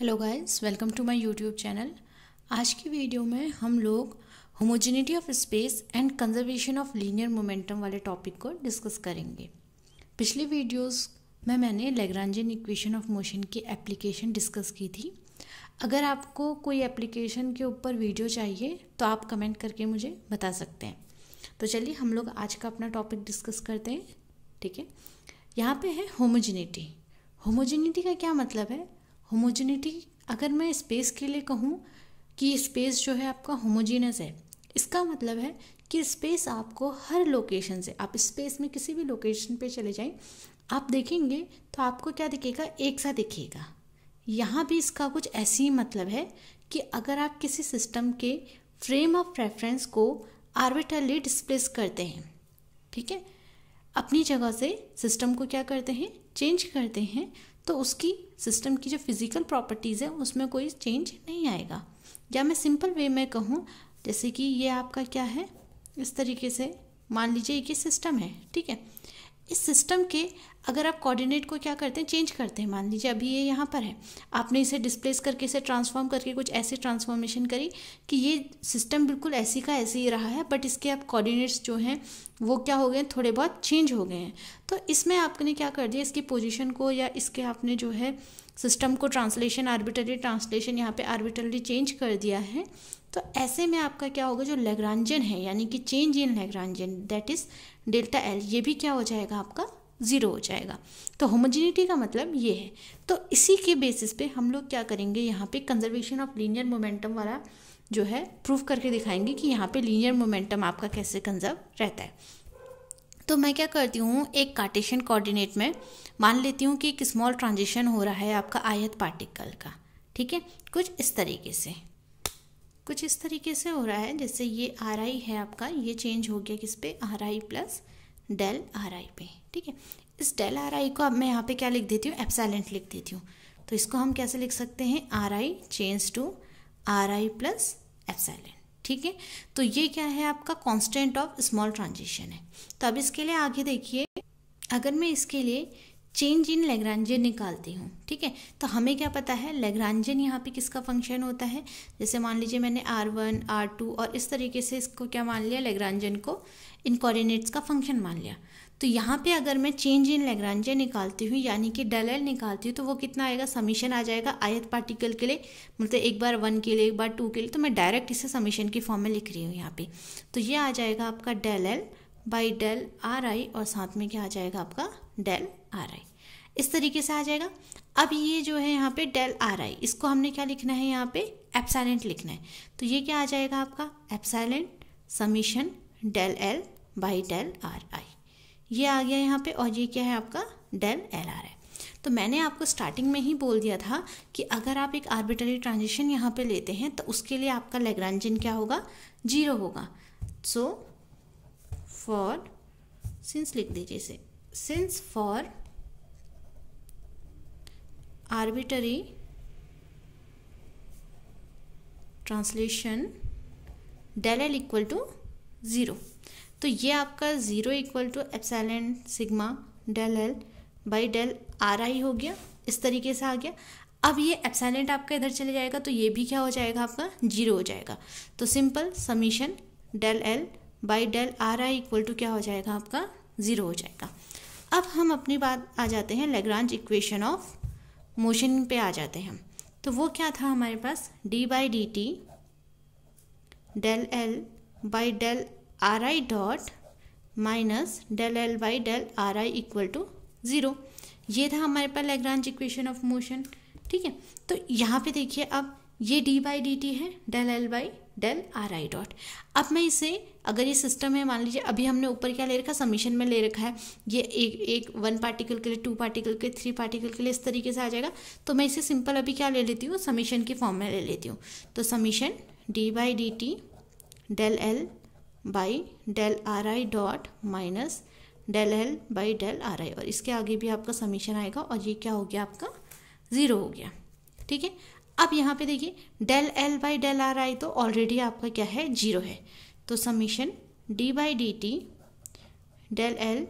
hello guys welcome to my YouTube channel आज की video में हम लोग homogeneity of space and conservation of linear momentum वाले टॉपिक को डिस्कस करेंगे पिछले वीडियोस में मैंने लेग्रांजन इक्वेशन ऑफ मोशन की एप्लीकेशन डिस्कस की थी अगर आपको कोई एप्लीकेशन के ऊपर वीडियो चाहिए तो आप कमेंट करके मुझे बता सकते हैं तो चलिए हम लोग आज का अपना टॉपिक डिस्कस करते हैं ठीक है यहाँ पे है होमोजेनिटी होमोजेनिटी का क्या मतलब है होमोजेनिटी अगर मैं स्पेस के लिए कहूँ कि स्पेस जो है आपका होमोजीनस है इसका मतलब है कि स्पेस आपको हर लोकेशन से आप स्पेस में किसी भी लोकेशन पे चले जाएं आप देखेंगे तो आपको क्या दिखेगा एक सा दिखेगा यहाँ भी इसका कुछ ऐसी ही मतलब है कि अगर आप किसी सिस्टम के फ्रेम ऑफ रेफरेंस को आर्बिटरली डिस्प्लेस करते हैं ठीक है अपनी जगह से सिस्टम को क्या करते हैं चेंज करते हैं तो उसकी सिस्टम की जो फिज़िकल प्रॉपर्टीज़ है उसमें कोई चेंज नहीं आएगा या मैं सिंपल वे में कहूँ जैसे कि ये आपका क्या है इस तरीके से मान लीजिए कि सिस्टम है ठीक है इस सिस्टम के अगर आप कोऑर्डिनेट को क्या करते हैं चेंज करते हैं मान लीजिए अभी ये यहाँ पर है आपने इसे डिस्प्लेस करके इसे ट्रांसफॉर्म करके कुछ ऐसी ट्रांसफॉर्मेशन करी कि ये सिस्टम बिल्कुल ऐसी का ऐसे ही रहा है बट इसके आप कोऑर्डिनेट्स जो हैं वो क्या हो गए थोड़े बहुत चेंज हो गए हैं तो इसमें आपने क्या कर दिया इसकी पोजिशन को या इसके आपने जो है सिस्टम को ट्रांसलेशन आर्बिटरी ट्रांसलेशन यहाँ पर आर्बिटरी चेंज कर दिया है तो ऐसे में आपका क्या होगा जो लेग्रांजन है यानी कि change in Lagrangian that is delta L ये भी क्या हो जाएगा आपका ज़ीरो हो जाएगा तो होमोजिनिटी का मतलब ये है तो इसी के बेसिस पे हम लोग क्या करेंगे यहाँ पे कंजर्वेशन ऑफ लीनियर मोमेंटम वाला जो है प्रूव करके दिखाएंगे कि यहाँ पे लीनियर मोमेंटम आपका कैसे कंजर्व रहता है तो मैं क्या करती हूँ एक कार्टेशियन कोऑर्डिनेट में मान लेती हूँ कि एक स्मॉल ट्रांजिशन हो रहा है आपका आयत पार्टिकल का ठीक है कुछ इस तरीके से कुछ इस तरीके से हो रहा है जैसे ये आर आई है आपका ये चेंज हो गया किस पे R I plus del R I पे ठीक है इस डेल आर आई को अब मैं यहाँ पे क्या लिख देती हूँ एप्साइलेंट लिख देती हूँ तो इसको हम कैसे लिख सकते हैं R I change to R I plus epsilon ठीक है तो ये क्या है आपका कांस्टेंट ऑफ स्मॉल ट्रांजिशन है तो अब इसके लिए आगे देखिए अगर मैं इसके लिए चेंज इन लेग्रांजियन निकालती हूँ ठीक है तो हमें क्या पता है लेग्रांजियन यहाँ पे किसका फंक्शन होता है जैसे मान लीजिए मैंने आर वन आर टू और इस तरीके से इसको क्या मान लिया लेग्रांजियन को इन कोऑर्डिनेट्स का फंक्शन मान लिया तो यहाँ पे अगर मैं चेंज इन लेग्रांजियन निकालती हूँ यानी कि डल एल निकालती हूँ तो वो कितना आएगा समीशन आ जाएगा आयत पार्टिकल के लिए मतलब एक बार वन के लिए एक बार टू के लिए तो मैं डायरेक्ट इसे समीशन की फॉर्म में लिख रही हूँ यहाँ पे तो ये आ जाएगा आपका del L by del R I और साथ में क्या आ जाएगा आपका डेल आर आई इस तरीके से आ जाएगा अब ये जो है यहाँ पे डेल आर आई इसको हमने क्या लिखना है यहाँ पे एप्साइलेंट लिखना है तो ये क्या आ जाएगा आपका epsilon summation del L by del R I ये आ गया यहाँ पे और ये क्या है आपका डेल एल आर आई तो मैंने आपको स्टार्टिंग में ही बोल दिया था कि अगर आप एक आर्बिटरी ट्रांजिशन यहाँ पे लेते हैं तो उसके लिए आपका लेग्रांजन क्या होगा जीरो होगा सो so, फॉर सिंस लिख दीजिए इसे since for arbitrary translation del L equal to zero तो ये आपका zero equal to epsilon sigma del L by del R I हो गया इस तरीके से आ गया अब ये एप्सैलेंट आपका इधर चले जाएगा तो ये भी क्या हो जाएगा आपका जीरो हो जाएगा तो simple summation del L by del R I equal to क्या हो जाएगा आपका ज़ीरो हो जाएगा अब हम अपनी बात आ जाते हैं लेग्रांज इक्वेशन ऑफ मोशन पे आ जाते हैं तो वो क्या था हमारे पास D by D T del L by del R I dot minus del L by del R I equal to zero ये था हमारे पास लेग्रांज इक्वेशन ऑफ मोशन ठीक है तो यहाँ पे देखिए अब ये डी बाई डी टी है del L by del R I dot अब मैं इसे अगर ये सिस्टम है मान लीजिए अभी हमने ऊपर क्या ले रखा है समीशन में ले रखा है ये एक एक वन पार्टिकल के लिए टू पार्टिकल के थ्री पार्टिकल के लिए इस तरीके से आ जाएगा तो मैं इसे सिंपल अभी क्या ले लेती हूँ समीशन के फॉर्म में ले लेती हूँ तो summation D by D T del L by del R I dot minus del L by del R I और इसके आगे भी आपका समीशन आएगा और ये क्या हो गया आपका ज़ीरो हो गया ठीक है अब यहाँ पे देखिए del L by del R I तो ऑलरेडी आपका क्या है जीरो है तो summation D by D T del L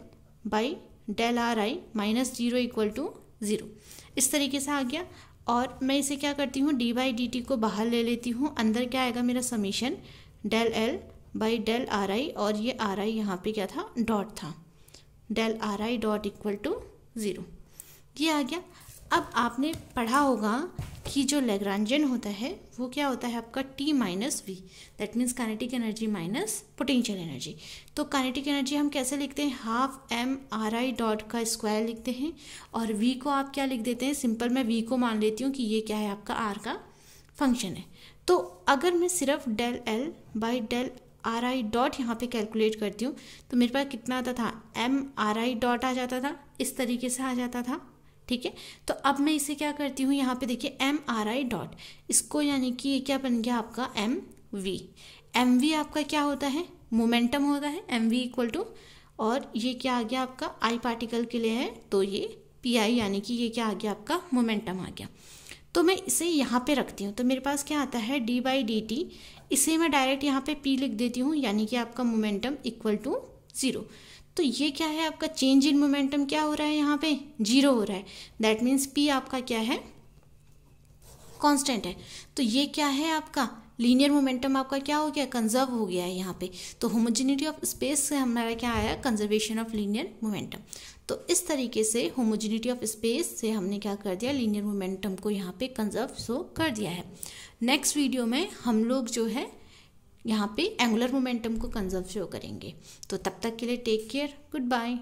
by del R I minus zero equal to zero इस तरीके से आ गया और मैं इसे क्या करती हूँ डी बाई डी टी को बाहर ले लेती हूँ अंदर क्या आएगा मेरा summation del L by del R I और ये आर आई यहाँ पे क्या था डॉट था del R I dot equal to zero ये आ गया अब आपने पढ़ा होगा कि जो लेग्रांजन होता है वो क्या होता है आपका T minus V that means kinetic energy minus potential energy तो कानेटिक एनर्जी हम कैसे लिखते हैं half M R I dot का स्क्वायर लिखते हैं और वी को आप क्या लिख देते हैं सिंपल मैं वी को मान लेती हूँ कि ये क्या है आपका आर का फंक्शन है तो अगर मैं सिर्फ del L by del R I dot यहाँ पे कैलकुलेट करती हूँ तो मेरे पास कितना आता था एम आर आई डॉट आ जाता था इस तरीके से आ जाता था ठीक है तो अब मैं इसे क्या करती हूँ यहाँ पे देखिए एम आर आई डॉट इसको यानी कि ये क्या बन गया आपका एम वी एम वी आपका क्या होता है मोमेंटम होता है एम वी इक्वल टू और ये क्या आ गया आपका आई पार्टिकल के लिए है तो ये पी आई यानी कि ये क्या आ गया आपका मोमेंटम आ गया तो मैं इसे यहाँ पे रखती हूँ तो मेरे पास क्या आता है डी बाई डी टी इसे मैं डायरेक्ट यहाँ पे पी लिख देती हूँ यानी कि आपका मोमेंटम इक्वल टू ज़ीरो तो ये क्या है आपका चेंज इन मोमेंटम क्या हो रहा है यहाँ पे जीरो हो रहा है दैट मीन्स पी आपका क्या है कांस्टेंट है तो ये क्या है आपका लीनियर मोमेंटम आपका क्या हो गया कंजर्व हो गया है यहाँ पे तो होमोजेनिटी ऑफ स्पेस से हमारा क्या आया कंजर्वेशन ऑफ लीनियर मोमेंटम तो इस तरीके से होमोजेनिटी ऑफ स्पेस से हमने क्या कर दिया लीनियर मोमेंटम को यहाँ पे कंजर्व सो कर दिया है नेक्स्ट वीडियो में हम लोग जो है यहाँ पे एंगुलर मोमेंटम को कंजर्व शो करेंगे तो तब तक के लिए टेक केयर गुड बाय